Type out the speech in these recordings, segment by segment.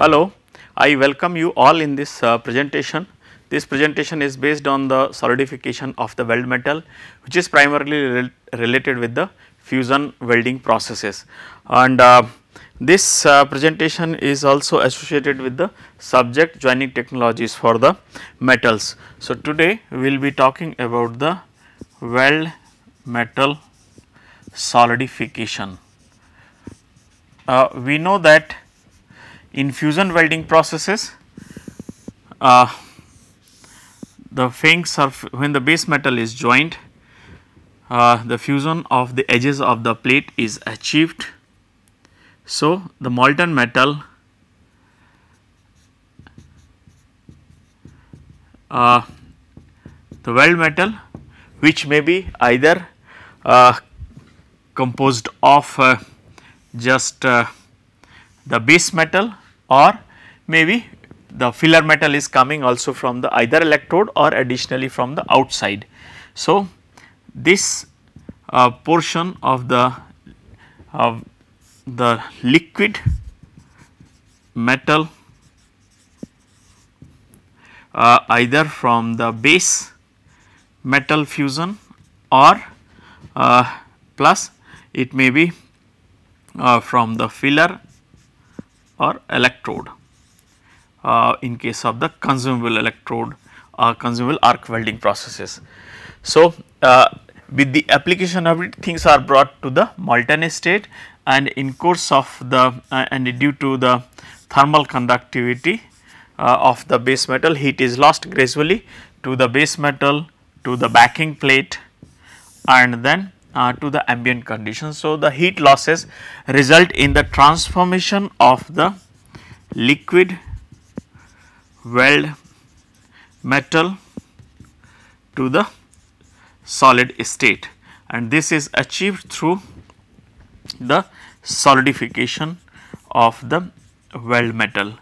Hello, I welcome you all in this uh, presentation. This presentation is based on the solidification of the weld metal which is primarily re related with the fusion welding processes and uh, this uh, presentation is also associated with the subject joining technologies for the metals. So, today we will be talking about the weld metal solidification. Uh, we know that in fusion welding processes, uh, the fangs are when the base metal is joined, uh, the fusion of the edges of the plate is achieved. So, the molten metal uh, the weld metal which may be either uh, composed of uh, just uh, the base metal or maybe the filler metal is coming also from the either electrode or additionally from the outside. So, this uh, portion of the the liquid metal uh, either from the base metal fusion or uh, plus it may be uh, from the filler or electrode uh, in case of the consumable electrode or consumable arc welding processes. So, uh, with the application of it things are brought to the molten state and in course of the uh, and due to the thermal conductivity uh, of the base metal heat is lost gradually to the base metal to the backing plate and then uh, to the ambient conditions. So, the heat losses result in the transformation of the liquid weld metal to the solid state and this is achieved through the solidification of the weld metal.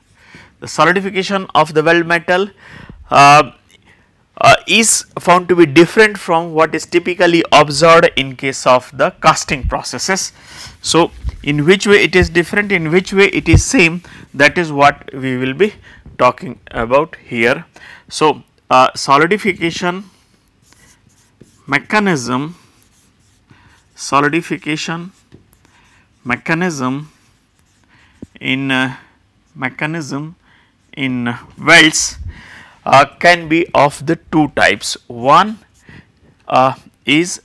The solidification of the weld metal uh, uh, is found to be different from what is typically observed in case of the casting processes. So, in which way it is different, in which way it is same that is what we will be talking about here. So, uh, solidification mechanism, solidification mechanism in uh, mechanism in wells uh, can be of the two types. One uh, is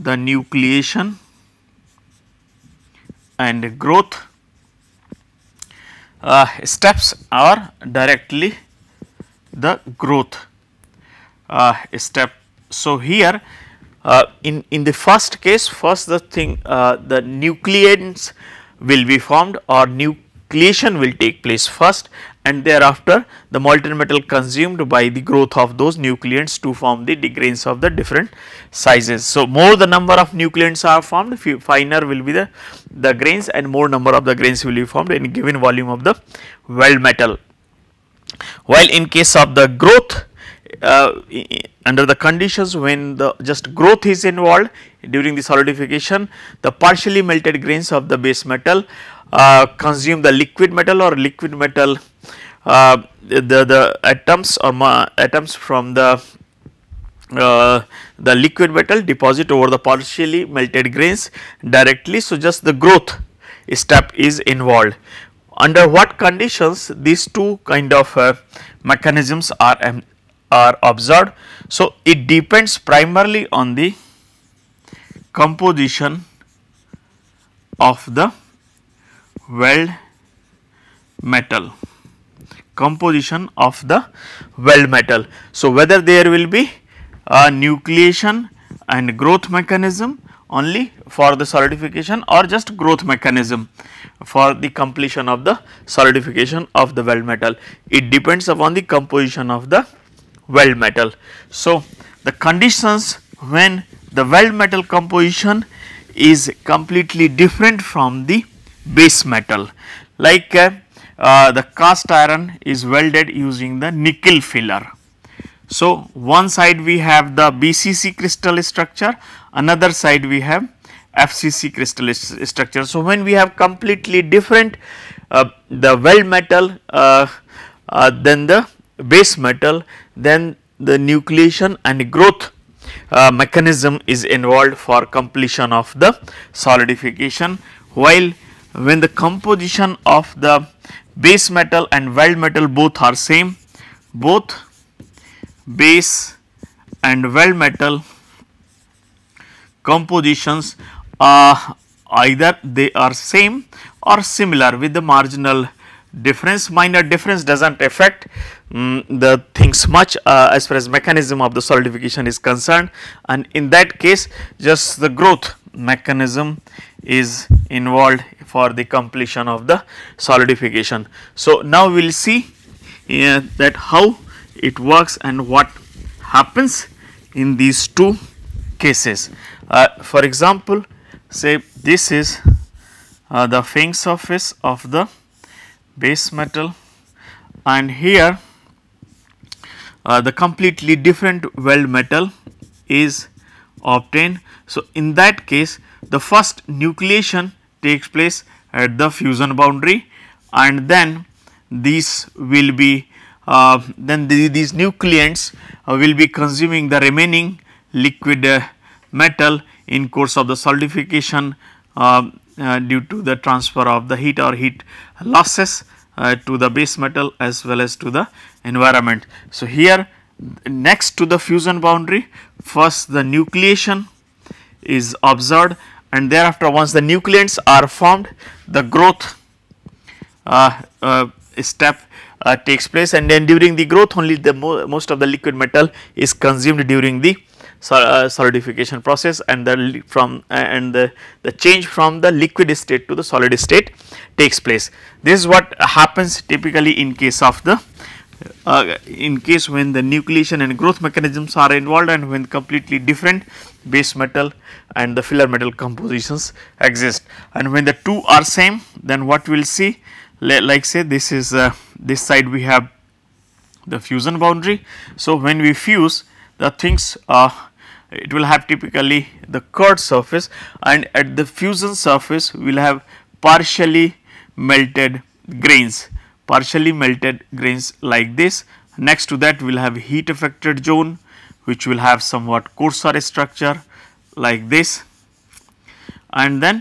the nucleation and growth uh, steps are directly the growth uh, step. So, here uh, in, in the first case first the thing uh, the nucleations will be formed or nucleation will take place first and thereafter the molten metal consumed by the growth of those nucleons to form the grains of the different sizes. So, more the number of nucleons are formed finer will be the, the grains and more number of the grains will be formed in given volume of the weld metal. While in case of the growth uh, under the conditions when the just growth is involved during the solidification the partially melted grains of the base metal uh, consume the liquid metal or liquid metal uh, the the atoms or atoms from the uh, the liquid metal deposit over the partially melted grains directly. So, just the growth step is involved. Under what conditions these two kind of uh, mechanisms are um, are observed? So, it depends primarily on the composition of the weld metal composition of the weld metal. So, whether there will be a nucleation and growth mechanism only for the solidification or just growth mechanism for the completion of the solidification of the weld metal. It depends upon the composition of the weld metal. So, the conditions when the weld metal composition is completely different from the base metal like uh, uh, the cast iron is welded using the nickel filler. So, one side we have the BCC crystal structure, another side we have FCC crystal structure. So, when we have completely different uh, the weld metal uh, uh, than the base metal, then the nucleation and growth uh, mechanism is involved for completion of the solidification while when the composition of the base metal and weld metal both are same both base and weld metal compositions are either they are same or similar with the marginal difference minor difference does not affect um, the things much uh, as far as mechanism of the solidification is concerned and in that case just the growth mechanism is involved for the completion of the solidification. So, now we will see uh, that how it works and what happens in these two cases. Uh, for example, say this is uh, the Feng surface of the base metal and here uh, the completely different weld metal is obtained. So, in that case the first nucleation takes place at the fusion boundary and then these will be uh, then the, these nucleants uh, will be consuming the remaining liquid uh, metal in course of the solidification um, uh, due to the transfer of the heat or heat losses uh, to the base metal as well as to the environment. So, here next to the fusion boundary first the nucleation is observed and thereafter once the nucleants are formed the growth uh, uh, step uh, takes place and then during the growth only the mo most of the liquid metal is consumed during the uh, solidification process and the from uh, and the, the change from the liquid state to the solid state takes place. This is what happens typically in case of the uh, in case when the nucleation and growth mechanisms are involved and when completely different base metal and the filler metal compositions exist and when the two are same then what we will see like say this is uh, this side we have the fusion boundary. So, when we fuse the things uh, it will have typically the curved surface and at the fusion surface we will have partially melted grains partially melted grains like this. Next to that we will have heat affected zone which will have somewhat coarser structure like this and then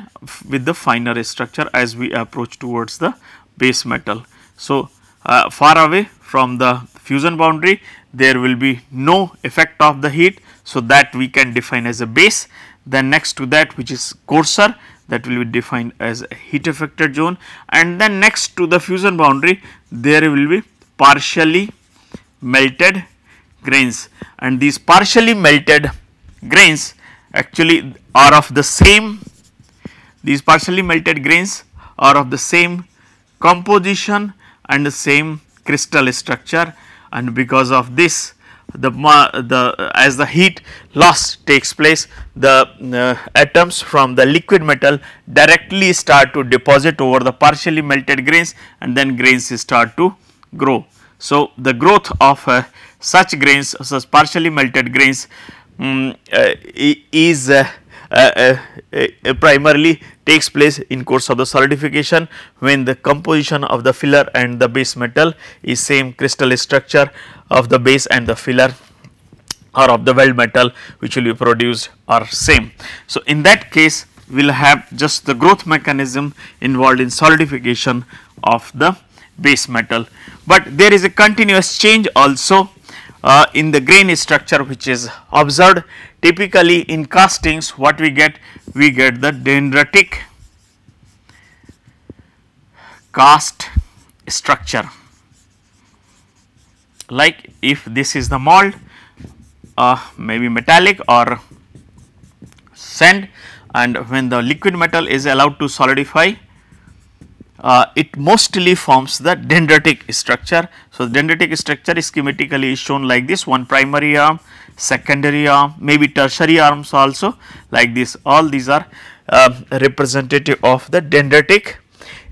with the finer structure as we approach towards the base metal. So, uh, far away from the fusion boundary there will be no effect of the heat. So, that we can define as a base then next to that which is coarser that will be defined as heat affected zone and then next to the fusion boundary there will be partially melted grains and these partially melted grains actually are of the same these partially melted grains are of the same composition and the same crystal structure and because of this the, the as the heat loss takes place the uh, atoms from the liquid metal directly start to deposit over the partially melted grains and then grains start to grow. So, the growth of uh, such grains such partially melted grains um, uh, is uh, uh, uh, uh, primarily takes place in course of the solidification when the composition of the filler and the base metal is same crystal structure of the base and the filler or of the weld metal which will be produced are same. So, in that case we will have just the growth mechanism involved in solidification of the base metal, but there is a continuous change also uh, in the grain structure which is observed typically in castings what we get? We get the dendritic cast structure. Like if this is the mold, uh, maybe metallic or sand and when the liquid metal is allowed to solidify, uh, it mostly forms the dendritic structure. So, dendritic structure schematically is shown like this one primary arm secondary arm, maybe tertiary arms also like this all these are uh, representative of the dendritic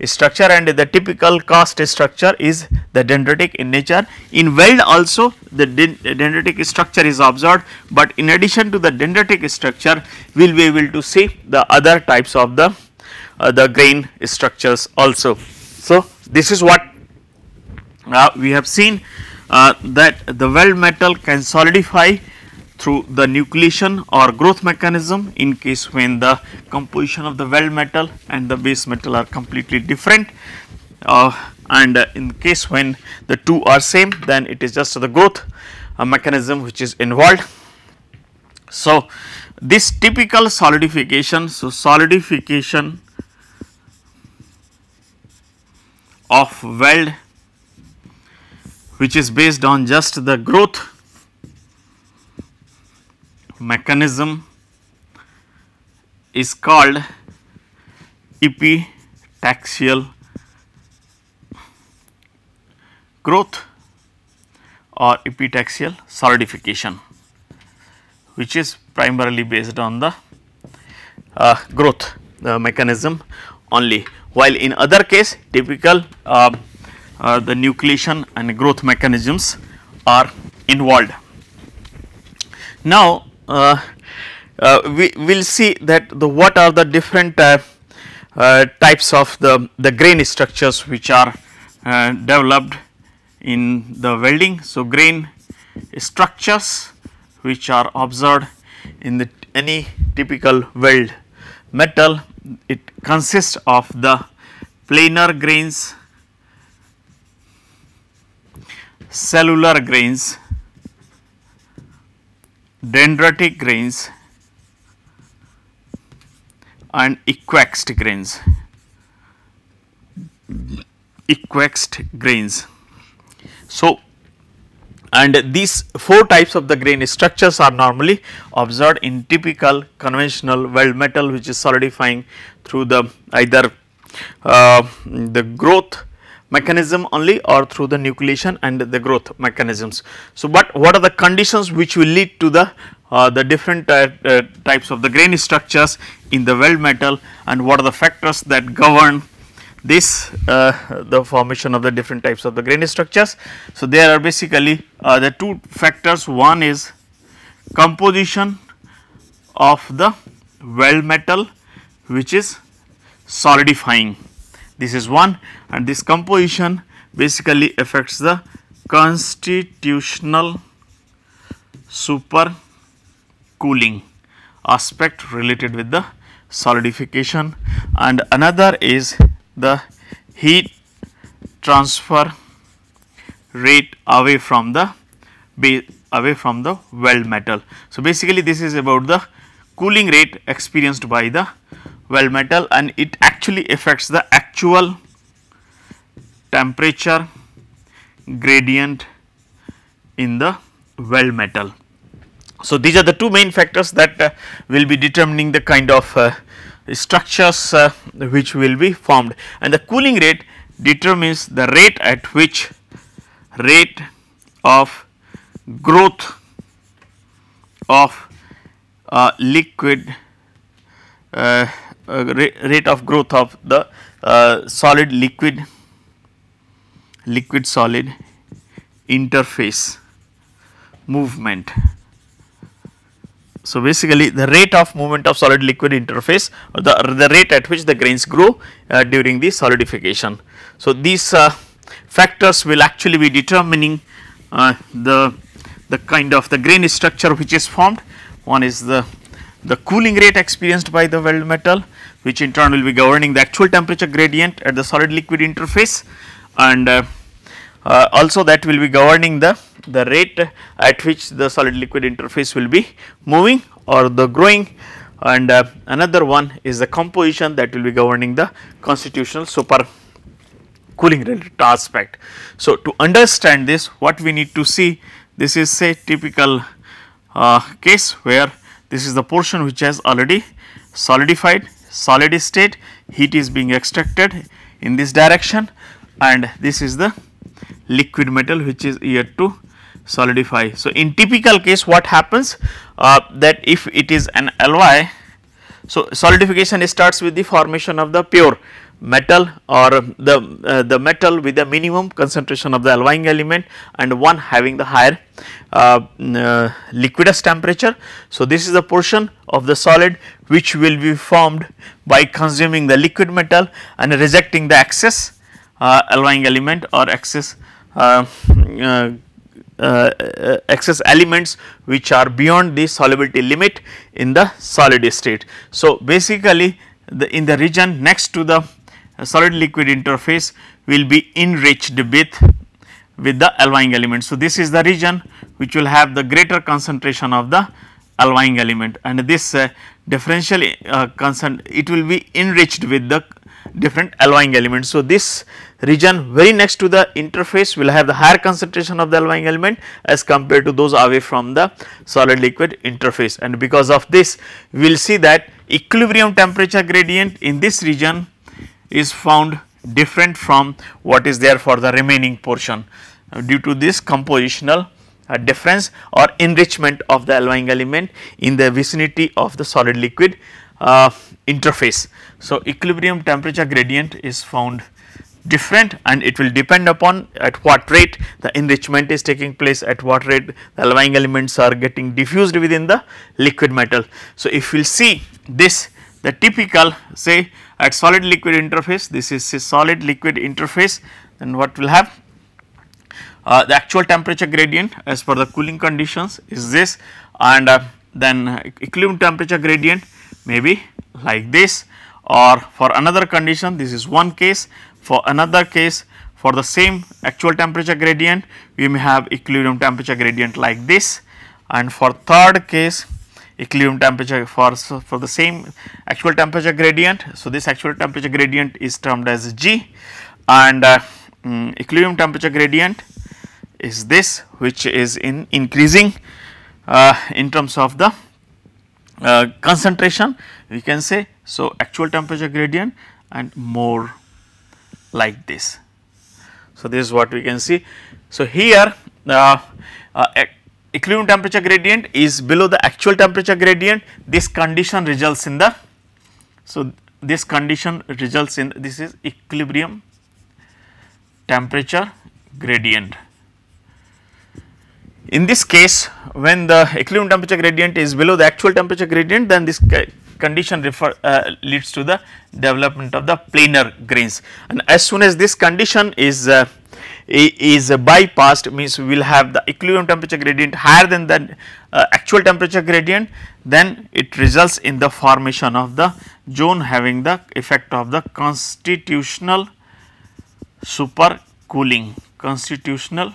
structure and the typical cast structure is the dendritic in nature. In weld also the dendritic structure is observed but in addition to the dendritic structure we will be able to see the other types of the uh, the grain structures also. So, this is what uh, we have seen uh, that the weld metal can solidify through the nucleation or growth mechanism in case when the composition of the weld metal and the base metal are completely different uh, and uh, in case when the two are same then it is just the growth uh, mechanism which is involved. So, this typical solidification, so solidification of weld which is based on just the growth mechanism is called epitaxial growth or epitaxial solidification which is primarily based on the uh, growth the mechanism only while in other case typical uh, uh, the nucleation and growth mechanisms are involved. Now uh, uh, we will see that the what are the different uh, types of the, the grain structures which are developed in the welding. So, grain structures which are observed in the any typical weld metal it consists of the planar grains, cellular grains dendritic grains and equaxed grains equaxed grains. So, and these four types of the grain structures are normally observed in typical conventional weld metal which is solidifying through the either uh, the growth mechanism only or through the nucleation and the growth mechanisms. So, but what are the conditions which will lead to the uh, the different uh, uh, types of the grain structures in the weld metal and what are the factors that govern this uh, the formation of the different types of the grain structures. So, there are basically uh, the two factors one is composition of the weld metal which is solidifying this is 1 and this composition basically affects the constitutional super cooling aspect related with the solidification and another is the heat transfer rate away from the away from the weld metal. So, basically this is about the cooling rate experienced by the weld metal and it actually affects the actual temperature gradient in the weld metal. So, these are the two main factors that uh, will be determining the kind of uh, structures uh, which will be formed and the cooling rate determines the rate at which rate of growth of uh, liquid uh, uh, rate of growth of the uh, solid liquid liquid solid interface movement. So, basically the rate of movement of solid liquid interface or the, the rate at which the grains grow uh, during the solidification. So, these uh, factors will actually be determining uh, the, the kind of the grain structure which is formed. One is the the cooling rate experienced by the weld metal which in turn will be governing the actual temperature gradient at the solid liquid interface and uh, uh, also that will be governing the, the rate at which the solid liquid interface will be moving or the growing and uh, another one is the composition that will be governing the constitutional super cooling rate aspect. So, to understand this what we need to see this is say typical uh, case where this is the portion which has already solidified, solid state, heat is being extracted in this direction and this is the liquid metal which is yet to solidify. So, in typical case what happens uh, that if it is an alloy, so solidification starts with the formation of the pure metal or the uh, the metal with the minimum concentration of the alloying element and one having the higher uh, uh, temperature. So, this is the portion of the solid which will be formed by consuming the liquid metal and rejecting the excess uh, alloying element or excess uh, uh, uh, excess elements which are beyond the solubility limit in the solid state. So, basically the in the region next to the solid liquid interface will be enriched with with the allying element. So, this is the region which will have the greater concentration of the allying element and this uh, differential uh, concent it will be enriched with the different allying elements. So, this region very next to the interface will have the higher concentration of the allying element as compared to those away from the solid liquid interface and because of this we will see that equilibrium temperature gradient in this region is found different from what is there for the remaining portion uh, due to this compositional uh, difference or enrichment of the alloying element in the vicinity of the solid liquid uh, interface. So, equilibrium temperature gradient is found different and it will depend upon at what rate the enrichment is taking place, at what rate the alloying elements are getting diffused within the liquid metal. So, if we will see this the typical say at solid liquid interface this is a solid liquid interface then what will have uh, the actual temperature gradient as per the cooling conditions is this and uh, then equilibrium temperature gradient may be like this or for another condition this is one case for another case for the same actual temperature gradient we may have equilibrium temperature gradient like this and for third case equilibrium temperature for, for the same actual temperature gradient. So, this actual temperature gradient is termed as G and uh, um, equilibrium temperature gradient is this which is in increasing uh, in terms of the uh, concentration we can say. So, actual temperature gradient and more like this. So, this is what we can see. So, here uh, uh equilibrium temperature gradient is below the actual temperature gradient this condition results in the so this condition results in this is equilibrium temperature gradient in this case when the equilibrium temperature gradient is below the actual temperature gradient then this condition refer, uh, leads to the development of the planar grains and as soon as this condition is uh, is bypassed means we will have the equilibrium temperature gradient higher than the uh, actual temperature gradient then it results in the formation of the zone having the effect of the constitutional supercooling constitutional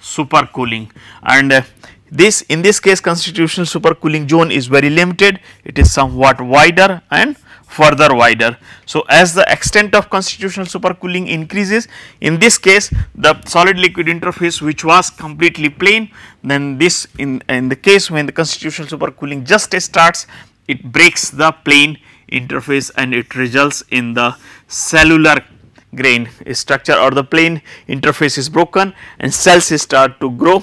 supercooling and uh, this in this case constitutional supercooling zone is very limited, it is somewhat wider and further wider. So, as the extent of constitutional supercooling increases in this case the solid liquid interface which was completely plain then this in, in the case when the constitutional supercooling just starts it breaks the plane interface and it results in the cellular grain structure or the plane interface is broken and cells start to grow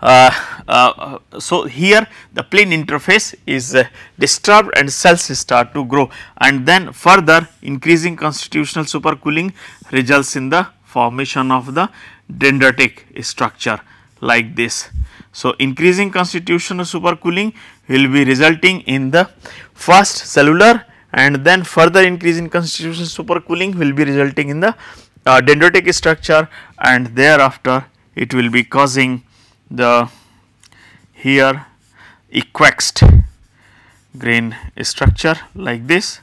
uh, uh, so, here the plane interface is uh, disturbed and cells start to grow and then further increasing constitutional supercooling results in the formation of the dendritic structure like this. So, increasing constitutional supercooling will be resulting in the first cellular and then further increase in constitutional supercooling will be resulting in the uh, dendritic structure and thereafter it will be causing the here equaxed grain structure like this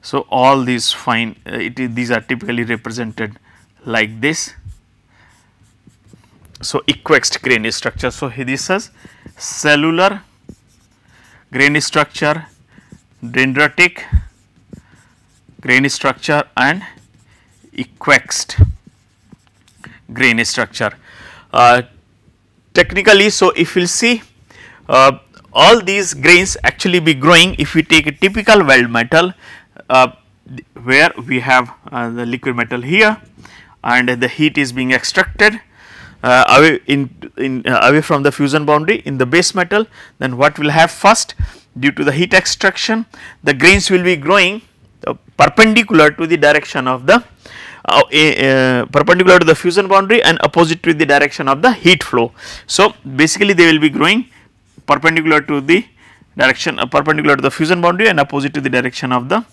so all these fine uh, these are typically represented like this so equaxed grain structure so this is cellular grain structure dendritic grain structure and equexed grain structure. Uh, technically, so if you will see uh, all these grains actually be growing if we take a typical weld metal uh, where we have uh, the liquid metal here and the heat is being extracted uh, away in, in uh, away from the fusion boundary in the base metal then what will have first due to the heat extraction the grains will be growing perpendicular to the direction of the uh, eh, eh, perpendicular to the fusion boundary and opposite to the direction of the heat flow. So, basically they will be growing perpendicular to the direction uh, perpendicular to the fusion boundary and opposite to the direction of the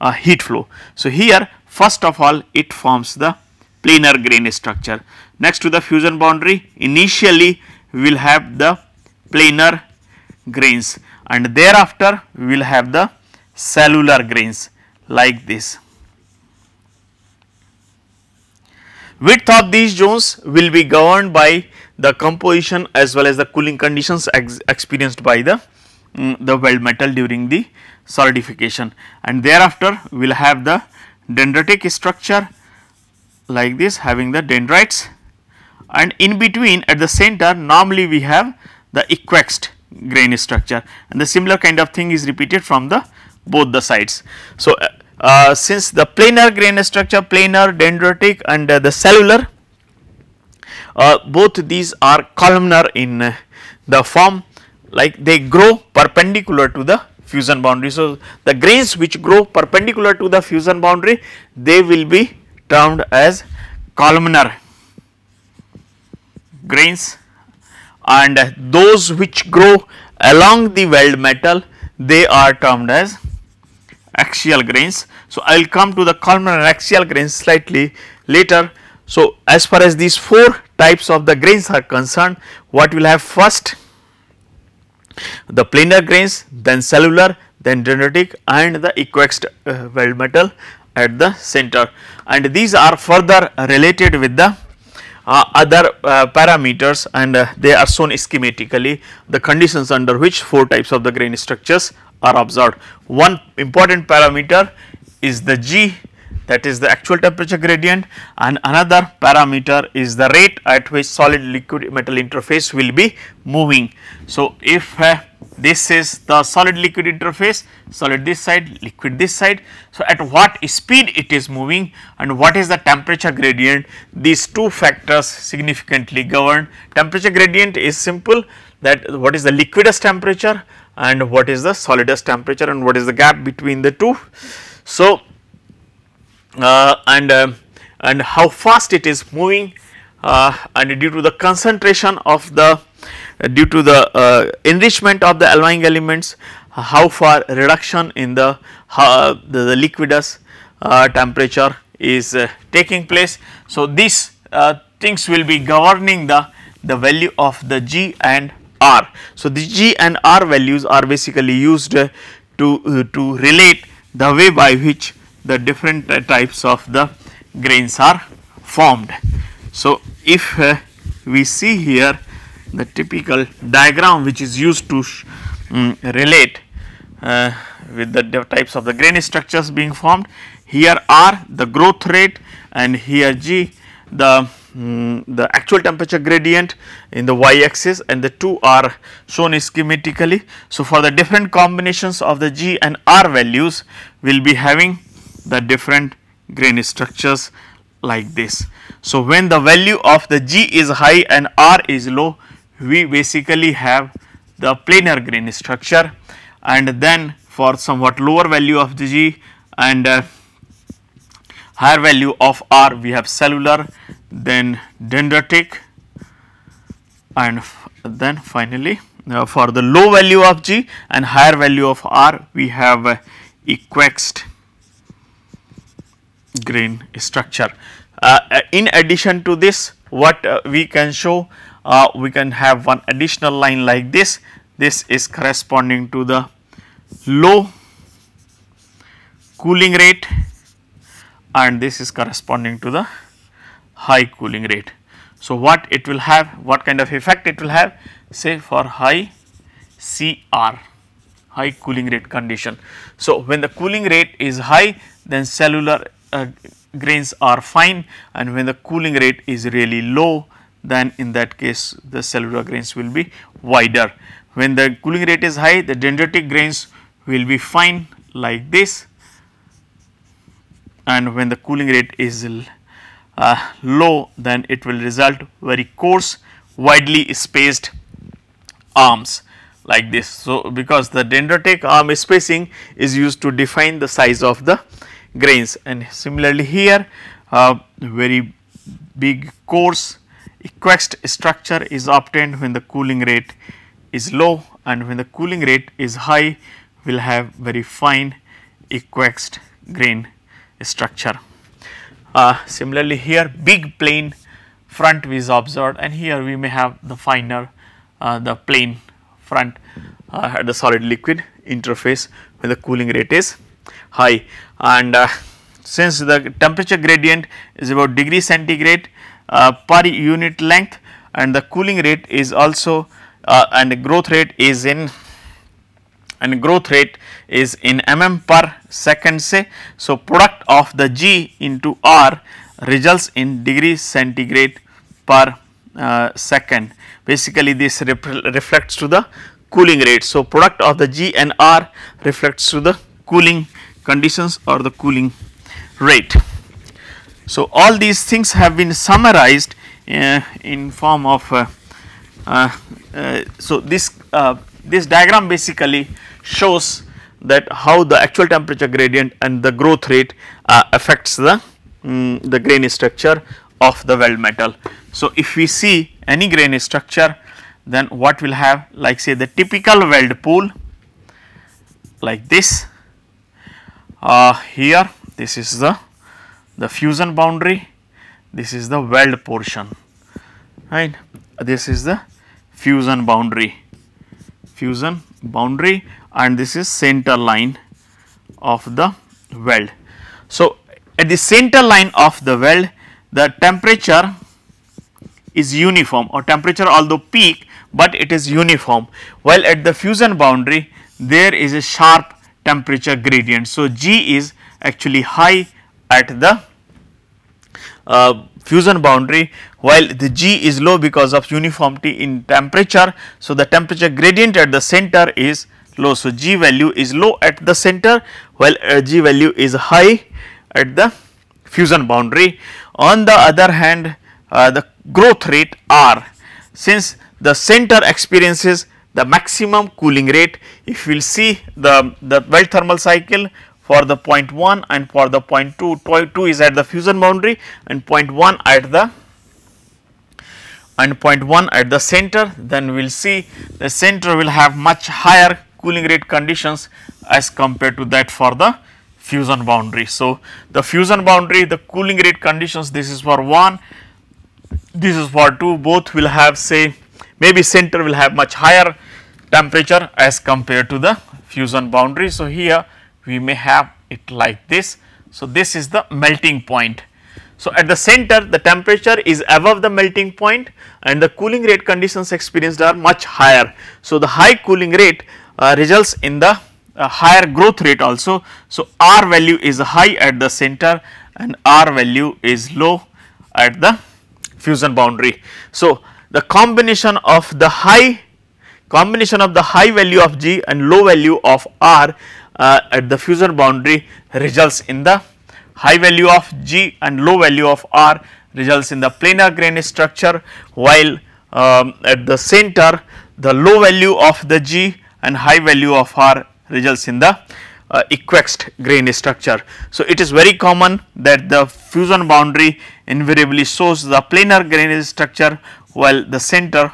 uh, heat flow. So, here first of all it forms the planar grain structure. Next to the fusion boundary initially we will have the planar grains and thereafter we will have the cellular grains like this. Width of these zones will be governed by the composition as well as the cooling conditions ex experienced by the, um, the weld metal during the solidification and thereafter we will have the dendritic structure like this having the dendrites and in between at the center normally we have the equaxed grain structure and the similar kind of thing is repeated from the both the sides. So, uh, uh, since the planar grain structure, planar, dendritic and uh, the cellular, uh, both these are columnar in uh, the form like they grow perpendicular to the fusion boundary. So, the grains which grow perpendicular to the fusion boundary, they will be termed as columnar grains and those which grow along the weld metal, they are termed as axial grains. So, I will come to the columnar and axial grains slightly later. So, as far as these four types of the grains are concerned, what we will have first the planar grains, then cellular, then dendritic and the equaxed uh, weld metal at the center and these are further related with the uh, other uh, parameters and uh, they are shown schematically the conditions under which four types of the grain structures are observed. One important parameter is the G that is the actual temperature gradient and another parameter is the rate at which solid liquid metal interface will be moving. So, if uh, this is the solid liquid interface, solid this side, liquid this side. So, at what speed it is moving and what is the temperature gradient, these two factors significantly govern. Temperature gradient is simple that what is the liquidus temperature and what is the solidus temperature and what is the gap between the two. So, uh, and uh, and how fast it is moving uh, and due to the concentration of the due to the uh, enrichment of the alloying elements how far reduction in the the, the, liquidus uh, temperature is uh, taking place. So, these things will be governing the the value of the G and r. So, the g and r values are basically used uh, to, uh, to relate the way by which the different uh, types of the grains are formed. So, if uh, we see here the typical diagram which is used to um, relate uh, with the types of the grain structures being formed, here r the growth rate and here g the um, the actual temperature gradient in the y axis and the two are shown schematically. So, for the different combinations of the G and R values we will be having the different grain structures like this. So, when the value of the G is high and R is low we basically have the planar grain structure and then for somewhat lower value of the G and uh, higher value of R we have cellular, then dendritic and then finally uh, for the low value of G and higher value of R we have uh, equixt grain structure. Uh, uh, in addition to this what uh, we can show uh, we can have one additional line like this this is corresponding to the low cooling rate and this is corresponding to the high cooling rate. So, what it will have, what kind of effect it will have say for high CR, high cooling rate condition. So, when the cooling rate is high then cellular uh, grains are fine and when the cooling rate is really low then in that case the cellular grains will be wider. When the cooling rate is high the dendritic grains will be fine like this and when the cooling rate is uh, low then it will result very coarse widely spaced arms like this. So, because the dendritic arm spacing is used to define the size of the grains and similarly here uh, very big coarse equext structure is obtained when the cooling rate is low and when the cooling rate is high we will have very fine equext grain structure. Uh, similarly, here big plane front is observed and here we may have the finer uh, the plane front uh, at the solid liquid interface where the cooling rate is high and uh, since the temperature gradient is about degree centigrade uh, per unit length and the cooling rate is also uh, and the growth rate is in and growth rate is in mm per second say. So, product of the G into R results in degree centigrade per uh, second. Basically, this reflects to the cooling rate. So, product of the G and R reflects to the cooling conditions or the cooling rate. So, all these things have been summarized uh, in form of uh, uh, uh so this uh, this diagram basically shows that how the actual temperature gradient and the growth rate uh, affects the, um, the grain structure of the weld metal. So, if we see any grain structure then what will have like say the typical weld pool like this uh, here this is the, the fusion boundary this is the weld portion right this is the fusion boundary fusion boundary and this is center line of the weld. So, at the center line of the weld the temperature is uniform or temperature although peak, but it is uniform while at the fusion boundary there is a sharp temperature gradient. So, G is actually high at the uh, fusion boundary while the G is low because of uniformity in temperature. So, the temperature gradient at the center is low. So, G value is low at the center while uh, G value is high at the fusion boundary. On the other hand, uh, the growth rate R since the center experiences the maximum cooling rate if we will see the, the well thermal cycle for the point 1 and for the point 2, 2 is at the fusion boundary and point 1 at the and point 1 at the center then we will see the center will have much higher cooling rate conditions as compared to that for the fusion boundary. So, the fusion boundary, the cooling rate conditions, this is for 1, this is for 2, both will have say maybe center will have much higher temperature as compared to the fusion boundary. So, here we may have it like this. So, this is the melting point so, at the center the temperature is above the melting point and the cooling rate conditions experienced are much higher. So, the high cooling rate uh, results in the uh, higher growth rate also. So, R value is high at the center and R value is low at the fusion boundary. So, the combination of the high combination of the high value of G and low value of R uh, at the fusion boundary results in the high value of G and low value of R results in the planar grain structure while um, at the center the low value of the G and high value of R results in the uh, grain structure. So, it is very common that the fusion boundary invariably shows the planar grain structure while the center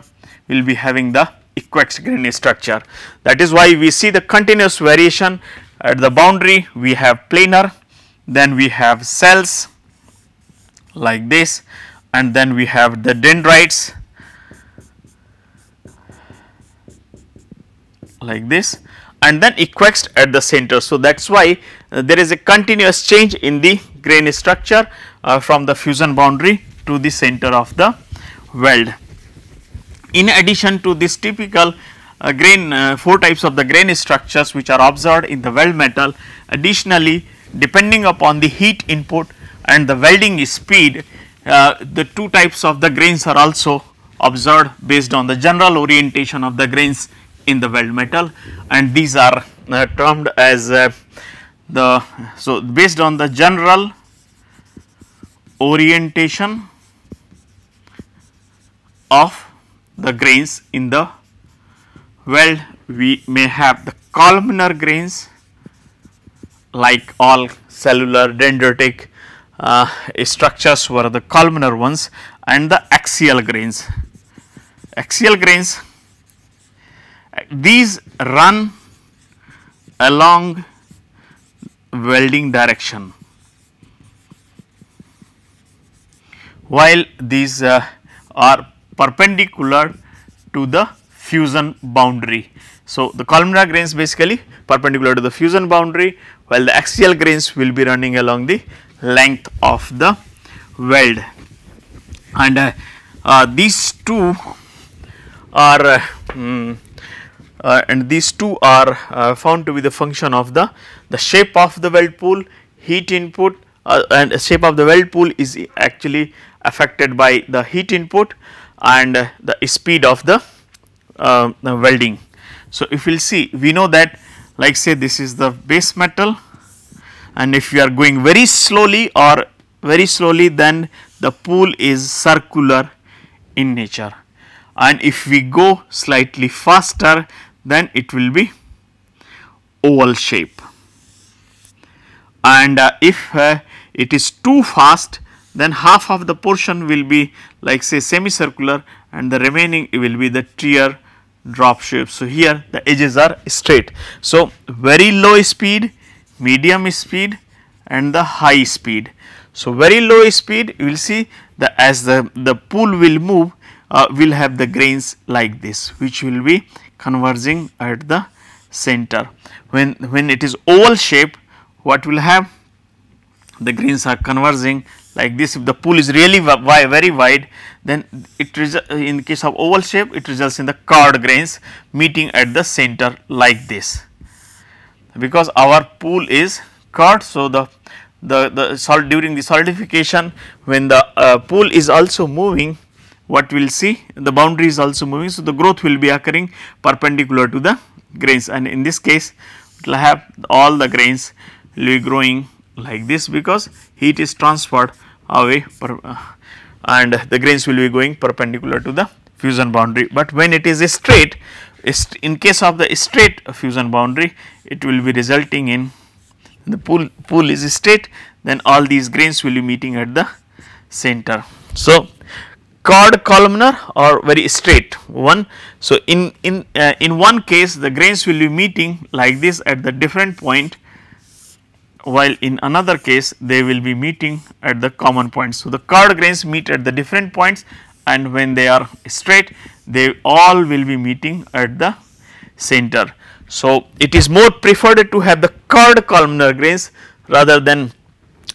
will be having the equaxed grain structure. That is why we see the continuous variation at the boundary we have planar then we have cells like this and then we have the dendrites like this and then equixt at the center. So, that is why uh, there is a continuous change in the grain structure uh, from the fusion boundary to the center of the weld. In addition to this typical uh, grain, uh, 4 types of the grain structures which are observed in the weld metal, additionally depending upon the heat input and the welding speed uh, the two types of the grains are also observed based on the general orientation of the grains in the weld metal and these are uh, termed as uh, the so based on the general orientation of the grains in the weld we may have the columnar grains like all cellular dendritic uh, structures were the columnar ones and the axial grains. Axial grains these run along welding direction while these uh, are perpendicular to the fusion boundary. So, the columnar grains basically perpendicular to the fusion boundary while the axial grains will be running along the length of the weld and uh, uh, these two are uh, hmm, uh and these two are uh, found to be the function of the the shape of the weld pool heat input uh, and shape of the weld pool is actually affected by the heat input and the speed of the, the welding. So, if we will see we know that like say this is the base metal and if you are going very slowly or very slowly then the pool is circular in nature and if we go slightly faster then it will be oval shape and uh, if uh, it is too fast then half of the portion will be like say semicircular and the remaining will be the tier drop shape. So, here the edges are straight. So, very low speed, medium speed and the high speed. So, very low speed you will see the as the, the pool will move uh, will have the grains like this which will be converging at the center. When, when it is oval shape what will have the grains are converging like this if the pool is really very wide then it in case of oval shape it results in the chord grains meeting at the center like this. Because our pool is curved so the the, the solid during the solidification when the uh, pool is also moving what we will see the boundary is also moving. So, the growth will be occurring perpendicular to the grains and in this case it will have all the grains will be growing like this because heat is transferred away per, uh, and the grains will be going perpendicular to the fusion boundary. But when it is straight, in case of the straight fusion boundary, it will be resulting in the pool, pool is straight, then all these grains will be meeting at the center. So, chord columnar or very straight one. So, in, in, uh, in one case the grains will be meeting like this at the different point while in another case they will be meeting at the common points. So, the curved grains meet at the different points and when they are straight they all will be meeting at the center. So, it is more preferred to have the curved columnar grains rather than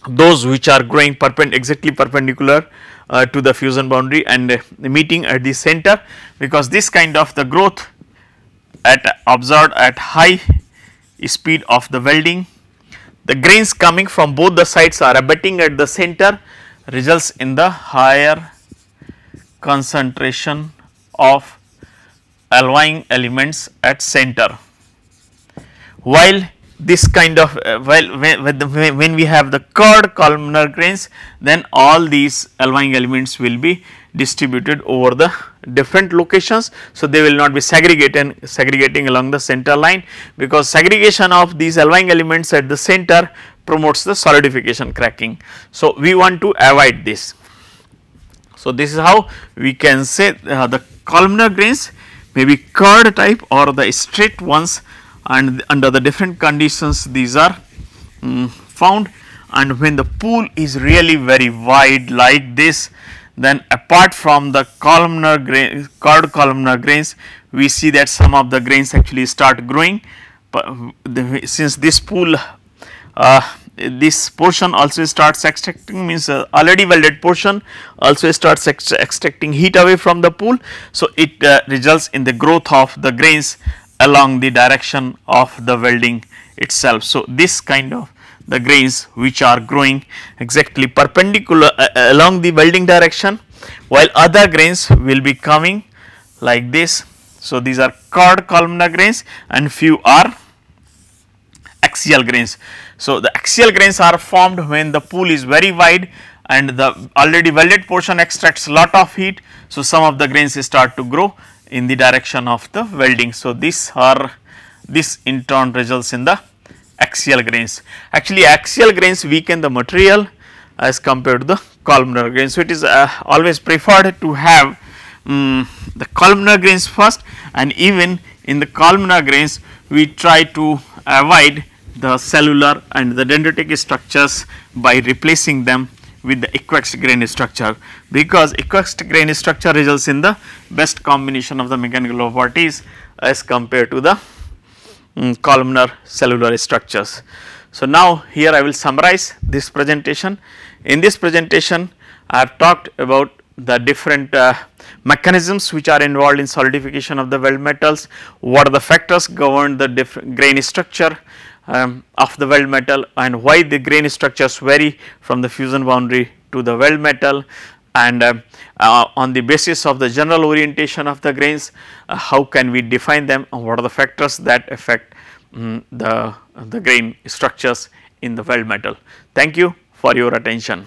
those which are growing perpend exactly perpendicular uh, to the fusion boundary and uh, meeting at the center because this kind of the growth at observed at high speed of the welding the grains coming from both the sides are abutting at the center results in the higher concentration of allying elements at center. While this kind of uh, when, when we have the curved columnar grains then all these allying elements will be distributed over the different locations. So, they will not be segregating, segregating along the center line because segregation of these alloying elements at the center promotes the solidification cracking. So, we want to avoid this. So, this is how we can say uh, the columnar grains may be curved type or the straight ones and under the different conditions these are um, found and when the pool is really very wide like this then apart from the columnar grain columnar grains we see that some of the grains actually start growing but the, since this pool uh, this portion also starts extracting means uh, already welded portion also starts extracting heat away from the pool. So, it uh, results in the growth of the grains along the direction of the welding itself. So, this kind of the grains which are growing exactly perpendicular uh, uh, along the welding direction while other grains will be coming like this. So, these are chord columnar grains and few are axial grains. So, the axial grains are formed when the pool is very wide and the already welded portion extracts lot of heat. So, some of the grains start to grow in the direction of the welding. So, these are this in turn results in the axial grains. Actually axial grains weaken the material as compared to the columnar grains. So, it is uh, always preferred to have um, the columnar grains first and even in the columnar grains we try to avoid the cellular and the dendritic structures by replacing them with the equax grain structure because equax grain structure results in the best combination of the mechanical properties as compared to the um, columnar cellular structures. So, now here I will summarize this presentation. In this presentation I have talked about the different uh, mechanisms which are involved in solidification of the weld metals, what are the factors govern the grain structure um, of the weld metal and why the grain structures vary from the fusion boundary to the weld metal, and uh, uh, on the basis of the general orientation of the grains, uh, how can we define them and what are the factors that affect um, the, the grain structures in the weld metal. Thank you for your attention.